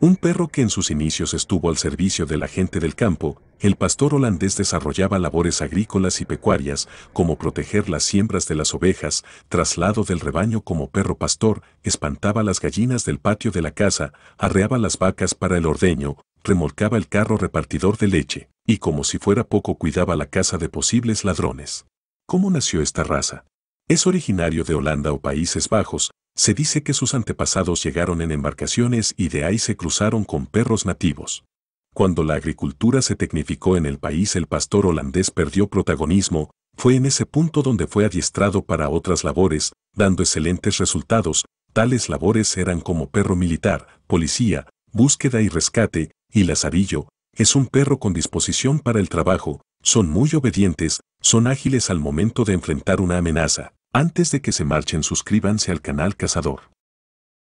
Un perro que en sus inicios estuvo al servicio de la gente del campo, el pastor holandés desarrollaba labores agrícolas y pecuarias, como proteger las siembras de las ovejas, traslado del rebaño como perro pastor, espantaba las gallinas del patio de la casa, arreaba las vacas para el ordeño, remolcaba el carro repartidor de leche, y como si fuera poco cuidaba la casa de posibles ladrones. ¿Cómo nació esta raza? Es originario de Holanda o Países Bajos, se dice que sus antepasados llegaron en embarcaciones y de ahí se cruzaron con perros nativos. Cuando la agricultura se tecnificó en el país el pastor holandés perdió protagonismo, fue en ese punto donde fue adiestrado para otras labores, dando excelentes resultados, tales labores eran como perro militar, policía, búsqueda y rescate, y lazarillo, es un perro con disposición para el trabajo, son muy obedientes, son ágiles al momento de enfrentar una amenaza. Antes de que se marchen suscríbanse al canal Cazador.